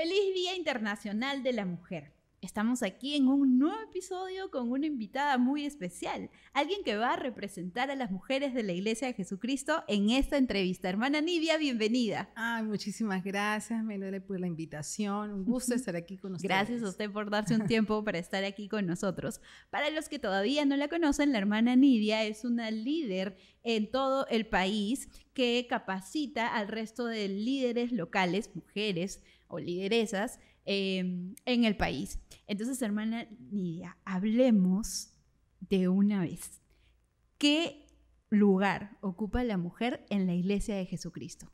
Feliz Día Internacional de la Mujer. Estamos aquí en un nuevo episodio con una invitada muy especial, alguien que va a representar a las mujeres de la Iglesia de Jesucristo en esta entrevista. Hermana Nidia, bienvenida. Ay, muchísimas gracias, Menore, por la invitación. Un gusto estar aquí con ustedes. Gracias a usted por darse un tiempo para estar aquí con nosotros. Para los que todavía no la conocen, la hermana Nidia es una líder en todo el país que capacita al resto de líderes locales, mujeres, o lideresas em, en el país. Entonces, hermana Nidia, hablemos de una vez. ¿Qué lugar ocupa la mujer en la iglesia de Jesucristo?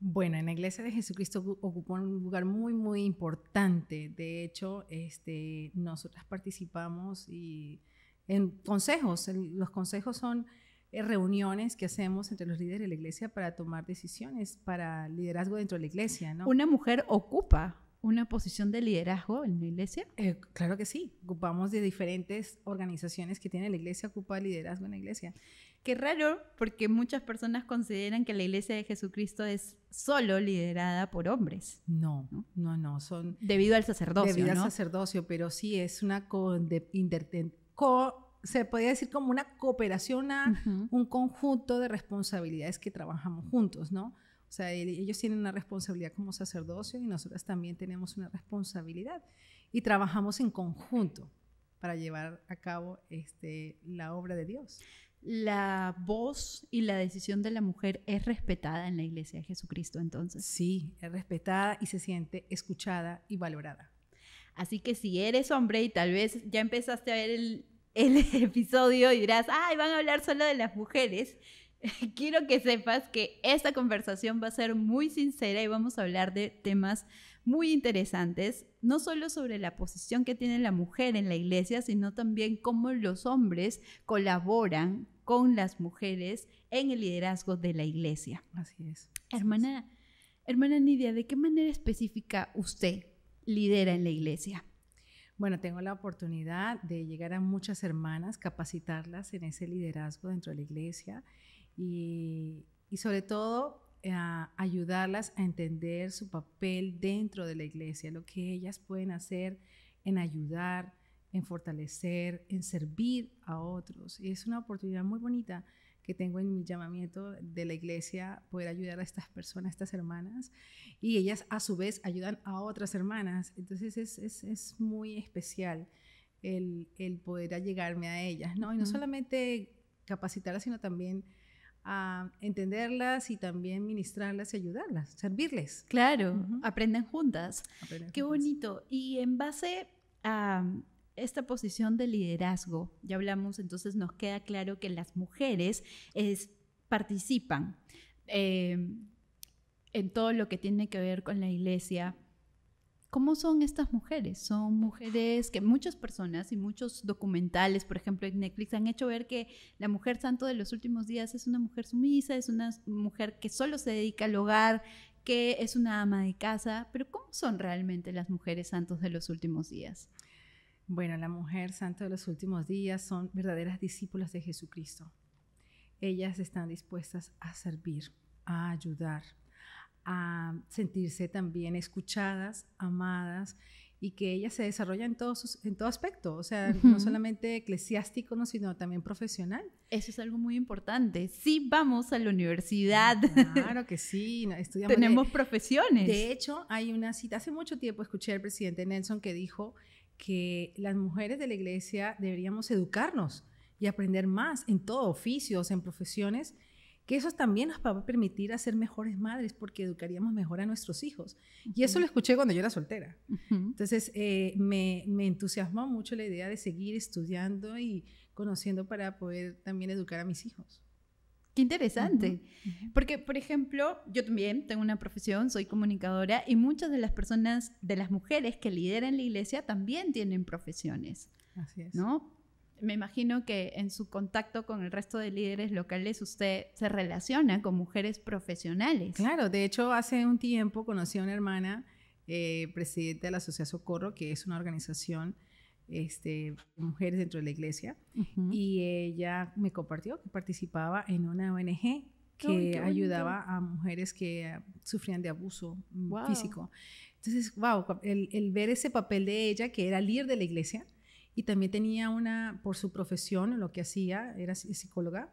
Bueno, en la iglesia de Jesucristo ocupa un lugar muy, muy importante. De hecho, este, nosotras participamos y en consejos. los consejos son eh, reuniones que hacemos entre los líderes de la iglesia para tomar decisiones, para liderazgo dentro de la iglesia, ¿no? Una mujer ocupa una posición de liderazgo en la iglesia? Eh, claro que sí. Ocupamos de diferentes organizaciones que tiene la iglesia, ocupa liderazgo en la iglesia. Qué raro, porque muchas personas consideran que la iglesia de Jesucristo es solo liderada por hombres. No, no, no, son... Debido al sacerdocio. Debido al sacerdocio, pero sí es una co se podría decir como una cooperación, a, un conjunto de responsabilidades que trabajamos juntos, ¿no? O sea, ellos tienen una responsabilidad como sacerdocio y nosotros también tenemos una responsabilidad y trabajamos en conjunto para llevar a cabo este, la obra de Dios. La voz y la decisión de la mujer es respetada en la Iglesia de Jesucristo entonces. Sí, es respetada y se siente escuchada y valorada. Así que si eres hombre y tal vez ya empezaste a ver el, el episodio y dirás, ay, van a hablar solo de las mujeres. Quiero que sepas que esta conversación va a ser muy sincera y vamos a hablar de temas muy interesantes, no solo sobre la posición que tiene la mujer en la iglesia, sino también cómo los hombres colaboran con las mujeres en el liderazgo de la iglesia. Así es. Hermana, hermana Nidia, ¿de qué manera específica usted lidera en la iglesia? Bueno, tengo la oportunidad de llegar a muchas hermanas, capacitarlas en ese liderazgo dentro de la iglesia y, sobre todo ah, ayudarlas a entender su papel dentro de la iglesia, lo que ellas pueden hacer en ayudar, en fortalecer, en servir a otros. es una oportunidad muy bonita que tengo en mi llamamiento de la iglesia, poder ayudar a estas personas, a estas hermanas, y ellas a su vez ayudan a otras hermanas. Entonces es, muy especial el, poder llegarme a ellas, ¿no? Y no solamente capacitarlas, sino también a ah, entenderlas y también ministrarlas y ayudarlas, servirles. Claro, aprenden juntas. Qué bonito. Y en base a esta posición de liderazgo, ya hablamos, entonces nos queda claro que las mujeres participan em, en todo lo que tiene que ver con la iglesia. ¿Cómo son estas mujeres? Son mujeres que muchas personas y muchos documentales, por ejemplo en Netflix, han hecho ver que la mujer santo de los últimos días es una mujer sumisa, es una mujer que solo se dedica al hogar, que es una ama de casa. Pero ¿cómo son realmente las mujeres santos de los últimos días? Bueno, la mujer santa de los últimos días son verdaderas discípulas de Jesucristo. Ellas están dispuestas a servir, a ayudar, a sentirse también escuchadas, amadas y que ellas se desarrollan en todo, en todo aspecto, o sea, no solamente eclesiástico, sino también profesional. Eso es algo muy importante. Sí vamos a la universidad. Ah, claro que sí, estudiamos. Tenemos profesiones. De hecho, hay una cita, hace mucho tiempo escuché al presidente Nelson que dijo que las mujeres de la iglesia deberíamos educarnos y aprender más en todo, oficios, en profesiones, que eso también nos va a permitir hacer mejores madres porque educaríamos mejor a nuestros hijos. Y eso lo escuché cuando yo era soltera. Entonces, eh, me, entusiasmó mucho la idea de seguir estudiando y conociendo para poder también educar a mis hijos. Qué interesante. Porque, por ejemplo, yo también tengo una profesión, soy comunicadora y muchas de las personas, de las mujeres que lideran la iglesia también tienen profesiones. Así es. ¿No? Me imagino que en su contacto con el resto de líderes locales usted se relaciona con mujeres profesionales. Claro, de hecho hace un tiempo conocí a una hermana, eh, presidenta de la Asociación Socorro, que es una organización este, mujeres dentro de la iglesia y ella me compartió que participaba en una ONG que ayudaba a mujeres que ah, sufrían de abuso mm, físico. Entonces, wow, el, el, ver ese papel de ella, que era líder de la iglesia, y también tenía una, por su profesión, lo que hacía, era psicóloga,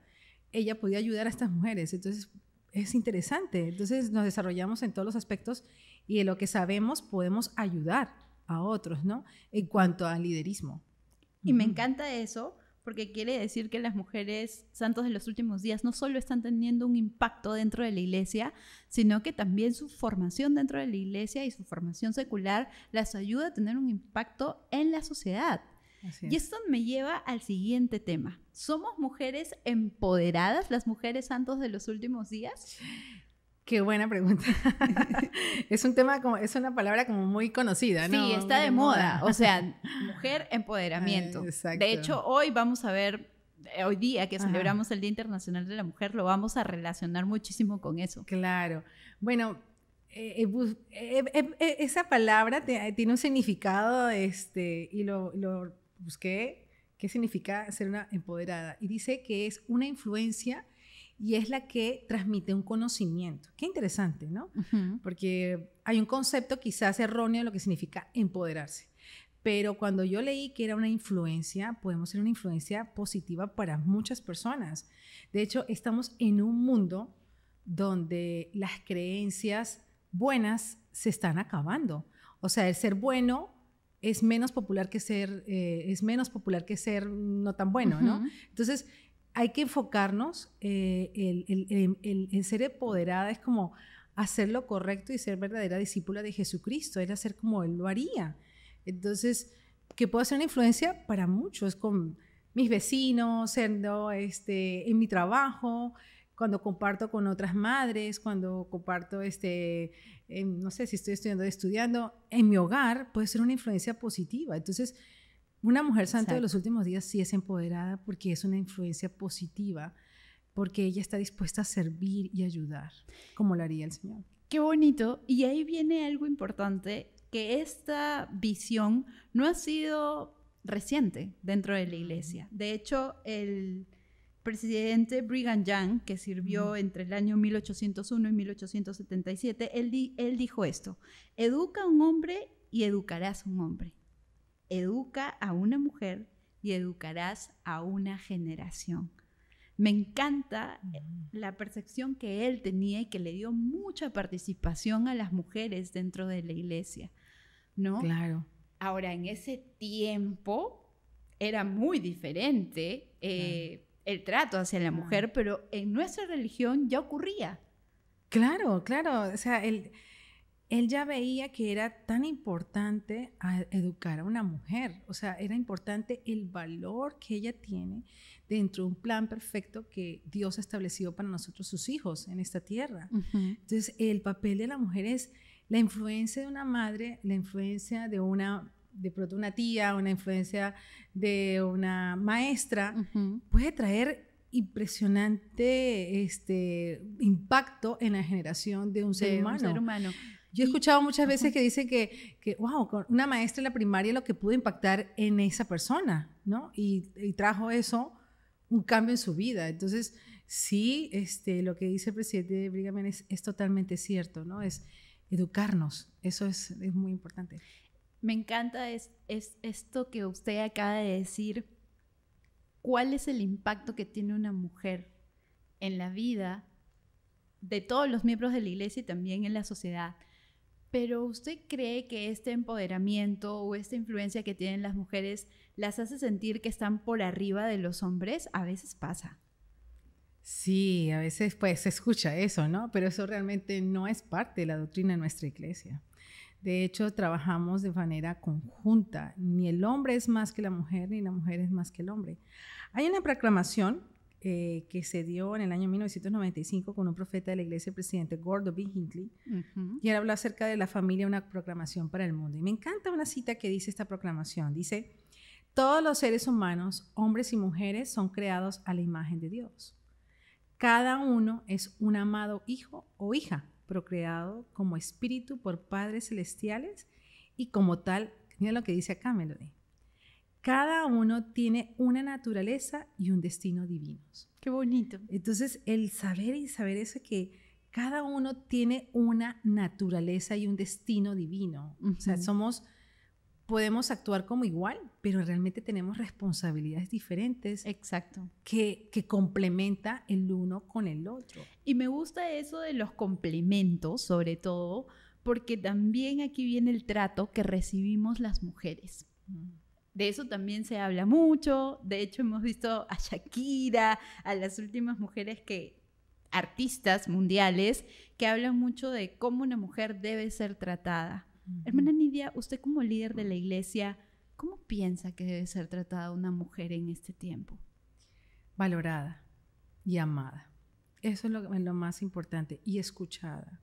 ella podía ayudar a estas mujeres. Entonces, es interesante. Entonces, nos desarrollamos en todos los aspectos y de lo que sabemos podemos ayudar a otros, ¿no? En cuanto al liderismo. Y me encanta eso porque quiere decir que las mujeres santos de los últimos días no solo están teniendo un impacto dentro de la iglesia, sino que también su formación dentro de la iglesia y su formación secular las ayuda a tener un impacto en la sociedad. Y esto me lleva al siguiente tema. ¿Somos mujeres empoderadas, las mujeres santos de los últimos días? Qué buena pregunta. es un tema como, es una palabra como muy conocida, ¿no? Sí, está de moda. O sea, mujer empoderamiento. de hecho, hoy vamos a ver, eh, hoy día que celebramos el Día Internacional de la Mujer, lo vamos a relacionar muchísimo con eso. Claro. Bueno, eh, eh, esa palabra tiene un significado, este, y lo busqué, qué significa ser una empoderada. Y dice que es una influencia y es la que transmite un conocimiento. Qué interesante, ¿no? Porque hay un concepto quizás erróneo de lo que significa empoderarse. Pero cuando yo leí que era una influencia, podemos ser una influencia positiva para muchas personas. De hecho, estamos en un mundo donde las creencias buenas se están acabando. O sea, el ser bueno es menos popular que ser, eh, es menos popular que ser no tan bueno, ¿no? Entonces, hay que enfocarnos, en eh, ser empoderada es como hacer lo correcto y ser verdadera discípula de Jesucristo, Es hacer como Él lo haría. Entonces, que puedo ser una influencia para muchos, Es con mis vecinos, siendo, este, en mi trabajo, cuando comparto con otras madres, cuando comparto, este, no sé si estoy estudiando, estudiando, en mi hogar, puede ser una influencia positiva. Entonces, una mujer santa de los últimos días sí es empoderada porque es una influencia positiva, porque ella está dispuesta a servir y ayudar, como lo haría el Señor. Qué bonito. Y ahí viene algo importante, que esta visión no ha sido reciente dentro de la iglesia. De hecho, el presidente Brigham Young, que sirvió entre el año 1801 y 1877, él dijo esto, educa a un hombre y educarás a un hombre. Educa a una mujer y educarás a una generación. Me encanta eh, mm. la percepción que él tenía y que le dio mucha participación a las mujeres dentro de la iglesia, ¿no? Claro. Ahora, en ese tiempo era muy diferente eh, el trato hacia la mujer, pero en nuestra religión ya ocurría. Claro, claro. O sea, el, él ya veía que era tan importante ah, educar a una mujer, o sea, era importante el valor que ella tiene dentro de un plan perfecto que Dios ha establecido para nosotros, sus hijos, en esta tierra. Entonces, el papel de la mujer es la influencia de una madre, la influencia de una de pronto una tía, una influencia de una maestra, puede traer impresionante este impacto en la generación de Un ser humano. Yo he escuchado muchas veces que dicen que, wow, con una maestra en la primaria lo que pudo impactar en esa persona, ¿no? Y, trajo eso, un cambio en su vida. Entonces, sí, este, lo que dice el presidente Brigham es, es totalmente cierto, ¿no? Es educarnos, eso es, muy importante. Me encanta es, es esto que usted acaba de decir. ¿Cuál es el impacto que tiene una mujer en la vida de todos los miembros de la iglesia y también en la sociedad. Pero ¿usted cree que este empoderamiento o esta influencia que tienen las mujeres las hace sentir que están por arriba de los hombres? A veces pasa. Sí, a veces pues se escucha eso, ¿no? Pero eso realmente no es parte de la doctrina de nuestra iglesia. De hecho, trabajamos de manera conjunta. Ni el hombre es más que la mujer, ni la mujer es más que el hombre. Hay una proclamación eh, que se dio en el año 1995 con un profeta de la iglesia, el presidente Gordon B. Hinckley, y él habló acerca de la familia, una proclamación para el mundo. Y me encanta una cita que dice esta proclamación. Dice, todos los seres humanos, hombres y mujeres, son creados a la imagen de Dios. Cada uno es un amado hijo o hija, procreado como espíritu por padres celestiales y como tal, mira lo que dice acá, Melody, cada uno tiene una naturaleza y un destino divinos. Qué bonito. Entonces, el saber y saber eso que cada uno tiene una naturaleza y un destino divino. O sea, somos podemos actuar como igual, pero realmente tenemos responsabilidades diferentes. Exacto. Que, que complementa el uno con el otro. Y me gusta eso de los complementos, sobre todo, porque también aquí viene el trato que recibimos las mujeres. De eso también se habla mucho. De hecho, hemos visto a Shakira, a las últimas mujeres que artistas mundiales que hablan mucho de cómo una mujer debe ser tratada. Hermana Nidia, usted como líder de la iglesia, ¿cómo piensa que debe ser tratada una mujer en este tiempo? Valorada y amada. Eso es lo, más importante. Y escuchada.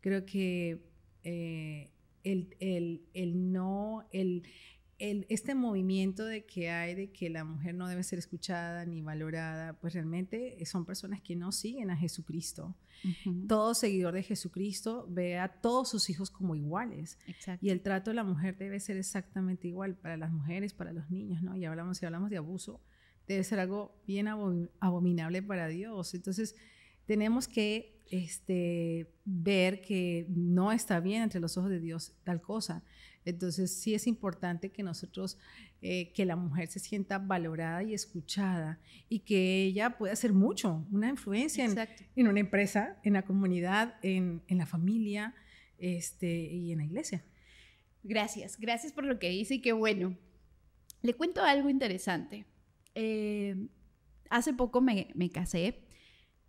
Creo que eh, el, el, el, no, el, este movimiento de que hay de que la mujer no debe ser escuchada ni valorada, pues realmente eh, son personas que no siguen a Jesucristo. Todo seguidor de Jesucristo ve a todos sus hijos como iguales. Y el trato de la mujer debe ser exactamente igual para las mujeres, para los niños, ¿no? Y hablamos, si hablamos de abuso, debe ser algo bien abominable para Dios. Entonces, tenemos que este, ver que no está bien entre los ojos de Dios tal cosa. Entonces sí es importante que nosotros, eh, que la mujer se sienta valorada y escuchada y que ella pueda hacer mucho, una influencia en, en, una empresa, en la comunidad, en, en la familia este, y en la iglesia. Gracias, gracias por lo que dice y qué bueno. Le cuento algo interesante. Eh, hace poco me, me casé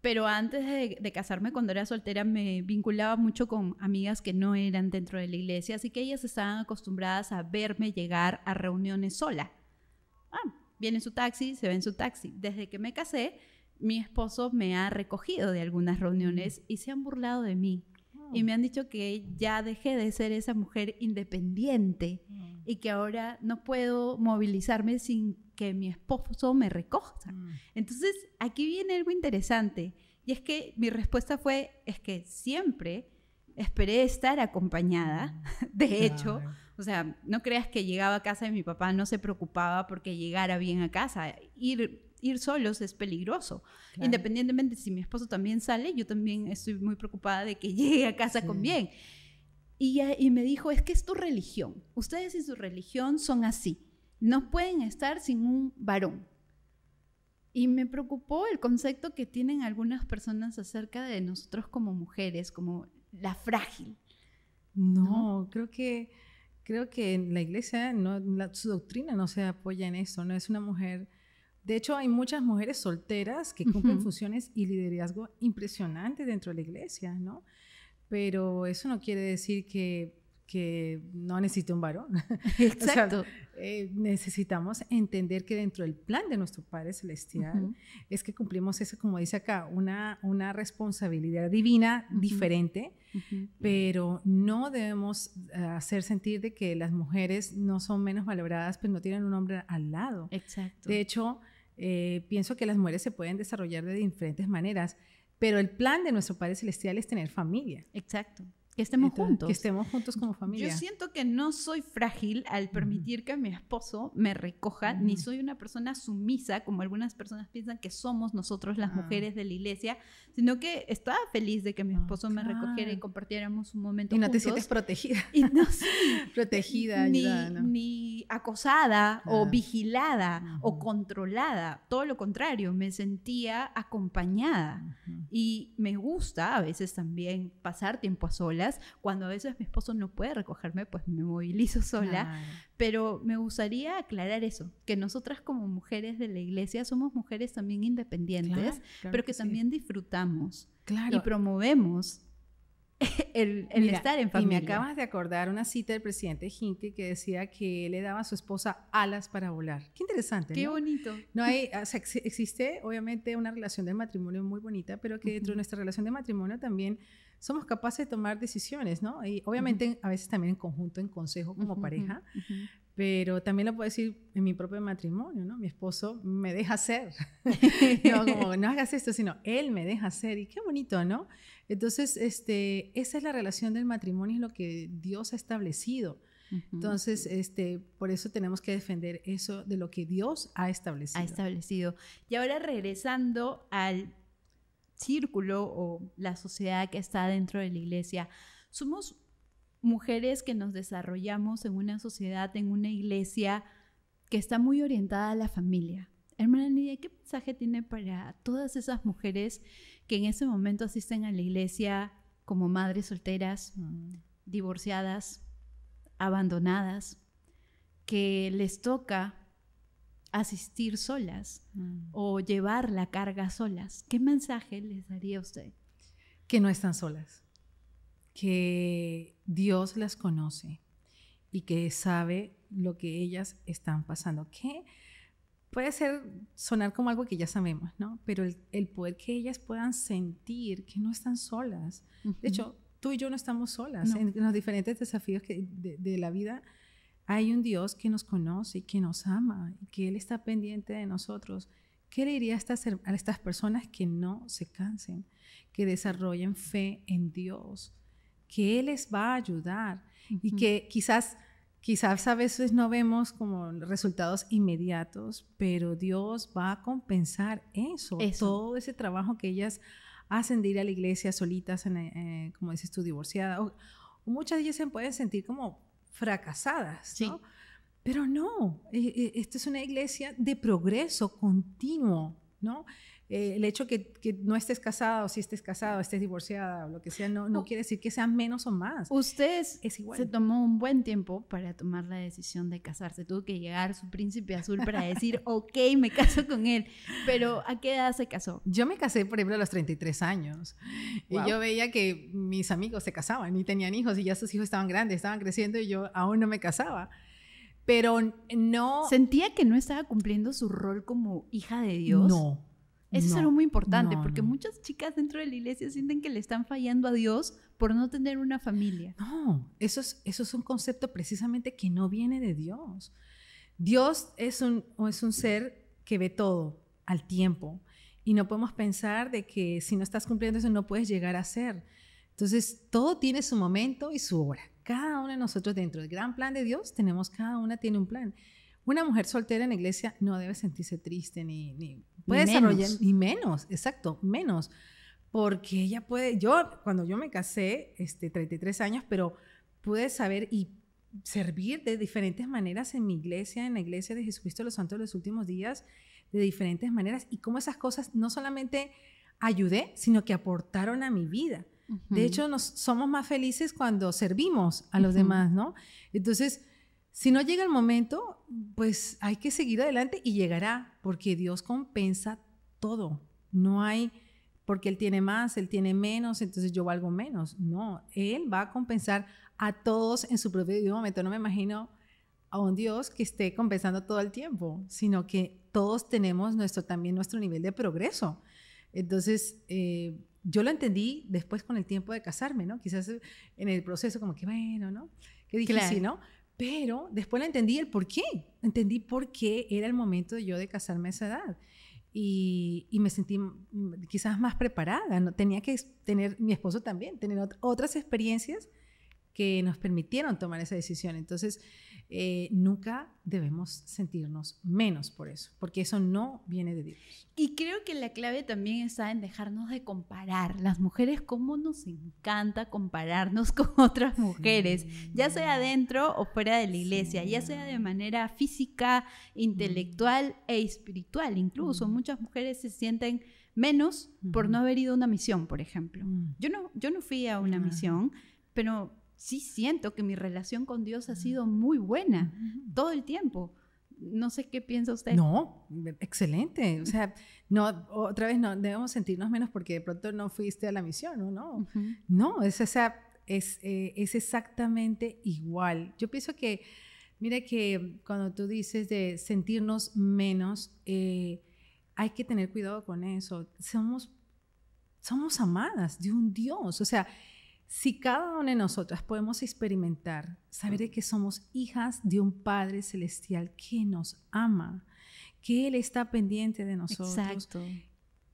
pero antes de, casarme, cuando era soltera, me vinculaba mucho con amigas que no eran dentro de la iglesia, así que ellas estaban acostumbradas a verme llegar a reuniones sola. Ah, viene su taxi, se ve en su taxi. Desde que me casé, mi esposo me ha recogido de algunas reuniones y se han burlado de mí. Y me han dicho que ya dejé de ser esa mujer independiente mm. y que ahora no puedo movilizarme sin que mi esposo me recoja. Mm. Entonces, aquí viene algo interesante. Y es que mi respuesta fue, es que siempre esperé estar acompañada. Mm. De hecho, o sea, no creas que llegaba a casa y mi papá no se preocupaba porque llegara bien a casa. Ir, ir solos es peligroso. Independientemente si mi esposo también sale, yo también estoy muy preocupada de que llegue a casa con bien. y me dijo, es que es tu religión. Ustedes y su religión son así no pueden estar sin un varón. Y me preocupó el concepto que tienen algunas personas acerca de nosotros como mujeres, como la frágil. No, creo que creo que en la iglesia su doctrina no se apoya en eso, no es una mujer. De hecho, hay muchas mujeres solteras que cumplen confusiones funciones y liderazgo impresionantes dentro de la iglesia, ¿no? Pero eso no quiere decir que que no necesita un varón. Exacto. Eh, necesitamos entender que dentro del plan de nuestro Padre Celestial es que cumplimos eso, como dice acá, una, una responsabilidad divina diferente, pero no debemos eh, hacer sentir de que las mujeres no son menos valoradas, pues no tienen un hombre al lado. Exacto. De hecho, eh, pienso que las mujeres se pueden desarrollar de diferentes maneras, pero el plan de nuestro Padre Celestial es tener familia. Exacto. Que estemos juntos. Que estemos juntos como familia. Yo siento que no soy frágil al permitir que mi esposo me recoja, ni soy una persona sumisa, como algunas personas piensan que somos nosotros las ah. mujeres de la iglesia, sino que estaba feliz de que mi ah, esposo me recogiera y compartiéramos un momento. Y no te sientes protegida. Y no, protegida, ni, ni acosada o vigilada o controlada. Todo lo contrario, me sentía acompañada. Y me gusta a veces también pasar tiempo a solas cuando a veces mi esposo no puede recogerme, pues me movilizo sola. Pero me gustaría aclarar eso, que nosotras como mujeres de la iglesia somos mujeres también independientes, pero que, también disfrutamos y promovemos el, estar en familia. Y me acabas de acordar una cita del presidente Hinke que decía que le daba a su esposa alas para volar. Qué interesante. Qué bonito. No hay, existe obviamente una relación de matrimonio muy bonita, pero que dentro de nuestra relación de matrimonio también somos capaces de tomar decisiones, ¿no? Y obviamente a veces también en conjunto, en consejo como pareja, pero también lo puedo decir en mi propio matrimonio, ¿no? Mi esposo me deja hacer, no, como, no hagas esto, sino él me deja hacer y qué bonito, ¿no? Entonces, este, esa es la relación del matrimonio, es lo que Dios ha establecido. Entonces, este, por eso tenemos que defender eso de lo que Dios ha establecido. Ha establecido. Y ahora regresando al círculo o la sociedad que está dentro de la iglesia. Somos mujeres que nos desarrollamos en una sociedad, en una iglesia que está muy orientada a la familia. Hermana Nidia, ¿qué mensaje tiene para todas esas mujeres que en ese momento asisten a la iglesia como madres solteras, mm. divorciadas, abandonadas, que les toca asistir solas mm. o llevar la carga solas, ¿qué mensaje les daría a usted? Que no están solas, que Dios las conoce y que sabe lo que ellas están pasando, que puede ser sonar como algo que ya sabemos, ¿no? Pero el, poder que ellas puedan sentir que no están solas. De hecho, tú y yo no estamos solas en los diferentes desafíos que, de la vida hay un Dios que nos conoce y que nos ama y que Él está pendiente de nosotros. ¿Qué le diría a estas, a estas personas que no se cansen, que desarrollen fe en Dios, que Él les va a ayudar y que quizás, quizás a veces no vemos como resultados inmediatos, pero Dios va a compensar eso, todo ese trabajo que ellas hacen de ir a la iglesia solitas, eh, como dices tú, divorciada. muchas de ellas se pueden sentir como fracasadas, ¿no? Pero no, e, e, esta es una iglesia de progreso continuo, ¿no? Eh, el hecho que, que, no estés casado, si estés casado, estés divorciada o lo que sea, no, quiere decir que sea menos o más. Usted es igual. se tomó un buen tiempo para tomar la decisión de casarse. Tuvo que llegar su príncipe azul para decir, ok, me caso con él. Pero ¿a qué edad se casó? Yo me casé, por ejemplo, a los 33 años. Y yo veía que mis amigos se casaban y tenían hijos y ya sus hijos estaban grandes, estaban creciendo y yo aún no me casaba pero no... Sentía que no estaba cumpliendo su rol como hija de Dios. No, eso es algo muy importante, porque muchas chicas dentro de la iglesia sienten que le están fallando a Dios por no tener una familia. No, eso es, eso es un concepto precisamente que no viene de Dios. Dios es un, es un ser que ve todo al tiempo y no podemos pensar de que si no estás cumpliendo eso no puedes llegar a ser. Entonces, todo tiene su momento y su hora. Cada uno de nosotros dentro del gran plan de Dios tenemos, cada una tiene un plan. Una mujer soltera en la iglesia no debe sentirse triste ni, puede desarrollar menos. menos, exacto, menos, porque ella puede, yo cuando yo me casé, este 33 años, pero pude saber y servir de diferentes maneras en mi iglesia, en la iglesia de Jesucristo de los Santos de los últimos días, de diferentes maneras y cómo esas cosas no solamente ayudé, sino que aportaron a mi vida. De hecho, nos somos más felices cuando servimos a los demás, ¿no? Entonces, si no llega el momento, pues hay que seguir adelante y llegará, porque Dios compensa todo. No hay, porque Él tiene más, Él tiene menos, entonces yo valgo menos. No, Él va a compensar a todos en su propio momento. No me imagino a un Dios que esté compensando todo el tiempo, sino que todos tenemos nuestro, también nuestro nivel de progreso. Entonces, eh, yo lo entendí después con el tiempo de casarme, ¿no? Quizás en el proceso como que, bueno, ¿no? Que dije, sí, ¿no? Pero después la entendí el por qué. Entendí por qué era el momento yo de casarme a esa edad. Y, y, me sentí quizás más preparada. ¿no? Tenía que tener, mi esposo también, tener otras experiencias que nos permitieron tomar esa decisión. Entonces, eh, nunca debemos sentirnos menos por eso, porque eso no viene de Dios. Y creo que la clave también está en dejarnos de comparar. Las mujeres, cómo nos encanta compararnos con otras mujeres, ya sea dentro o fuera de la iglesia, ya sea de manera física, intelectual e espiritual. Incluso muchas mujeres se sienten menos por no haber ido a una misión, por ejemplo. Yo, no, yo no fui a una misión, pero sí siento que mi relación con Dios ha sido muy buena todo el tiempo. No sé qué piensa usted. No, excelente. O sea, no, otra vez no debemos sentirnos menos porque de pronto no fuiste a la misión, no? No, eh, es, exactamente igual. Yo pienso que, mire que cuando tú dices de sentirnos menos, eh, hay que tener cuidado con eso. Somos, somos amadas de un Dios. O sea, si cada una de nosotras podemos experimentar, saber que somos hijas de un Padre Celestial que nos ama, que Él está pendiente de nosotros.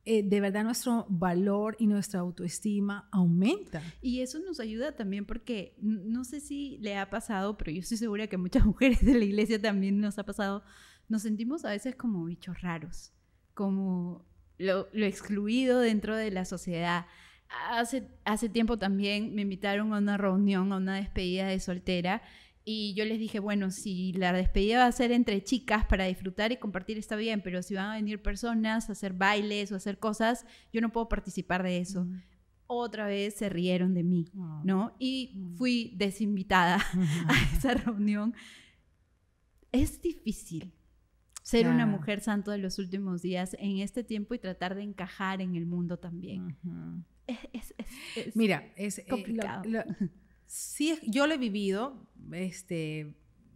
Eh, de verdad nuestro valor y nuestra autoestima aumenta. Y eso nos ayuda también porque no sé si le ha pasado, pero yo estoy segura que muchas mujeres de la iglesia también nos ha pasado, nos sentimos a veces como bichos raros, como lo excluido dentro de la sociedad Hace, hace tiempo también me invitaron a una reunión, a una despedida de soltera. Y yo les dije, bueno, si la despedida va a ser entre chicas para disfrutar y compartir está bien, pero si van a venir personas a hacer bailes o hacer cosas, yo no puedo participar de eso. Otra vez se rieron de mí, ah. ¿no? Y fui desinvitada a esa reunión. Es difícil ser una mujer santo de los últimos días en este tiempo y tratar de encajar en el mundo también. Mira, es yo lo he vivido, este,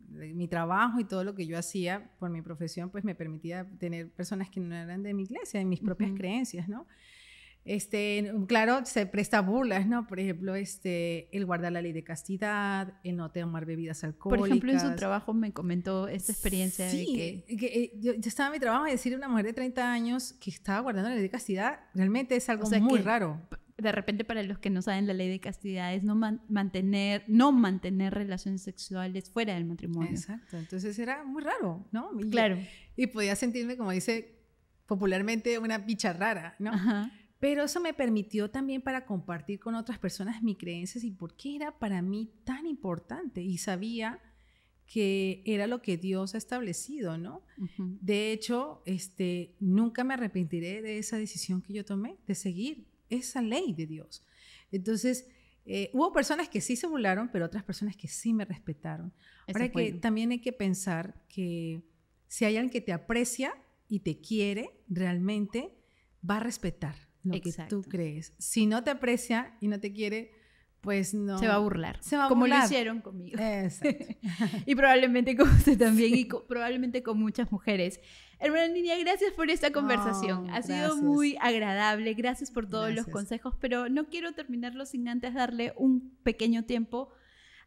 mi trabajo y todo lo que yo hacía por mi profesión, pues me permitía tener personas que no eran de mi iglesia, de mis propias creencias, ¿no? Este, claro, se presta burlas, ¿no? Por ejemplo, este, el guardar la ley de castidad, el no tomar bebidas alcohólicas. Por ejemplo, en su trabajo me comentó esta experiencia de que... Eh, yo, estaba en mi trabajo y decir a una mujer de 30 años que estaba guardando la ley de castidad, realmente es algo muy raro de repente para los que no saben la ley de castidad es no mantener no mantener relaciones sexuales fuera del matrimonio. Exacto. Entonces era muy raro, ¿no? claro. Y podía sentirme como dice popularmente una picha rara, ¿no? Pero eso me permitió también para compartir con otras personas mis creencias y por qué era para mí tan importante y sabía que era lo que Dios ha establecido, ¿no? De hecho, este, nunca me arrepentiré de esa decisión que yo tomé, de seguir esa ley de Dios. Entonces, eh, hubo personas que sí se burlaron, pero otras personas que sí me respetaron. Ahora que también hay que pensar que si hay alguien que te aprecia y te quiere, realmente va a respetar lo que tú crees. Si no te aprecia y no te quiere, pues no. Se va a burlar. Se va a como lo hicieron conmigo. Exacto. y probablemente con usted también y probablemente con muchas mujeres. Hermana Niña, gracias por esta conversación. ha sido muy agradable. Gracias por todos los consejos, pero no quiero terminarlo sin antes darle un pequeño tiempo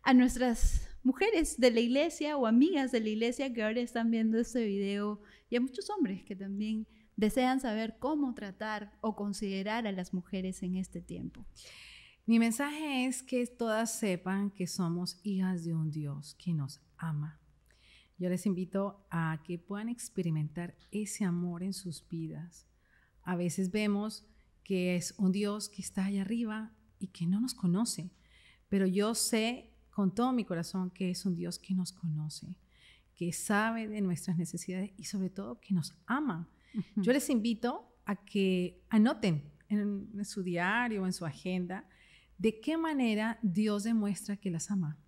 a nuestras mujeres de la iglesia o amigas de la iglesia que ahora están viendo este video y a muchos hombres que también desean saber cómo tratar o considerar a las mujeres en este tiempo. Mi mensaje es que todas sepan que somos hijas de un Dios que nos ama yo les invito a que puedan experimentar ese amor en sus vidas. A veces vemos que es un Dios que está allá arriba y que no nos conoce, pero yo sé con todo mi corazón que es un Dios que nos conoce, que sabe de nuestras necesidades y sobre todo que nos ama. Yo les invito a que anoten en, en su diario o en su agenda de qué manera Dios demuestra que las ama.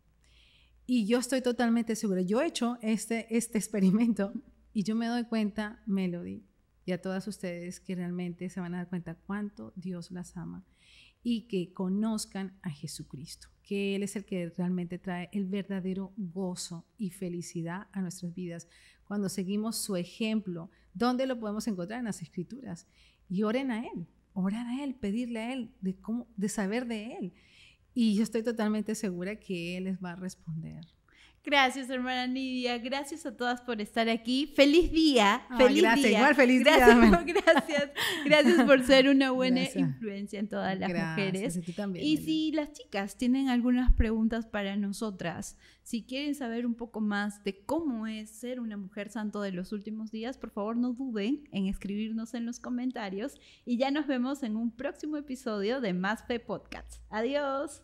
Y yo estoy totalmente segura. Yo he hecho este, este experimento y yo me doy cuenta, Melody, y a todas ustedes que realmente se van a dar cuenta cuánto Dios las ama y que conozcan a Jesucristo, que Él es el que realmente trae el verdadero gozo y felicidad a nuestras vidas cuando seguimos su ejemplo. ¿Dónde lo podemos encontrar? En las Escrituras. Y oren a Él, orar a Él, pedirle a Él de, cómo, de saber de Él y yo estoy totalmente segura que Él les va a responder. Gracias, hermana Nidia. Gracias a todas por estar aquí. Feliz día. feliz día. igual feliz gracias, día. gracias, por ser una buena influencia en todas las mujeres. Y, también, y si las chicas tienen algunas preguntas para nosotras, si quieren saber un poco más de cómo es ser una mujer santo de los últimos días, por favor no duden en escribirnos en los comentarios y ya nos vemos en un próximo episodio de Más Fe Podcast. Adiós.